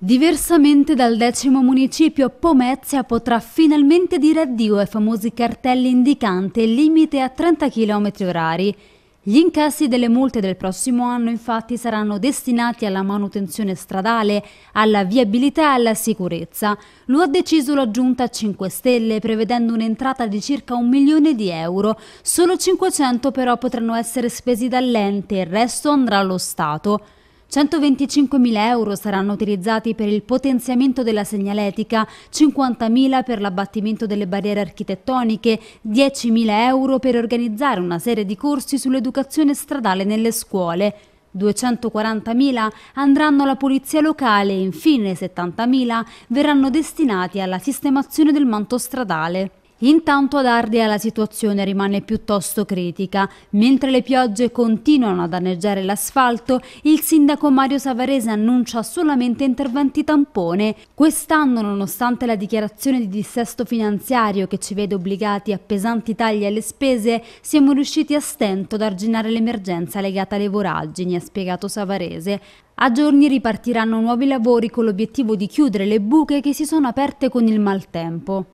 Diversamente dal decimo municipio, Pomezia potrà finalmente dire addio ai famosi cartelli indicanti il limite a 30 km orari. Gli incassi delle multe del prossimo anno infatti saranno destinati alla manutenzione stradale, alla viabilità e alla sicurezza. Lo ha deciso la Giunta 5 Stelle prevedendo un'entrata di circa un milione di euro. Solo 500 però potranno essere spesi dall'ente, il resto andrà allo Stato. 125.000 euro saranno utilizzati per il potenziamento della segnaletica, 50.000 per l'abbattimento delle barriere architettoniche, 10.000 euro per organizzare una serie di corsi sull'educazione stradale nelle scuole. 240.000 andranno alla polizia locale e infine 70.000 verranno destinati alla sistemazione del manto stradale. Intanto ad Ardea la situazione rimane piuttosto critica. Mentre le piogge continuano a danneggiare l'asfalto, il sindaco Mario Savarese annuncia solamente interventi tampone. Quest'anno, nonostante la dichiarazione di dissesto finanziario che ci vede obbligati a pesanti tagli alle spese, siamo riusciti a stento ad arginare l'emergenza legata alle voragini, ha spiegato Savarese. A giorni ripartiranno nuovi lavori con l'obiettivo di chiudere le buche che si sono aperte con il maltempo.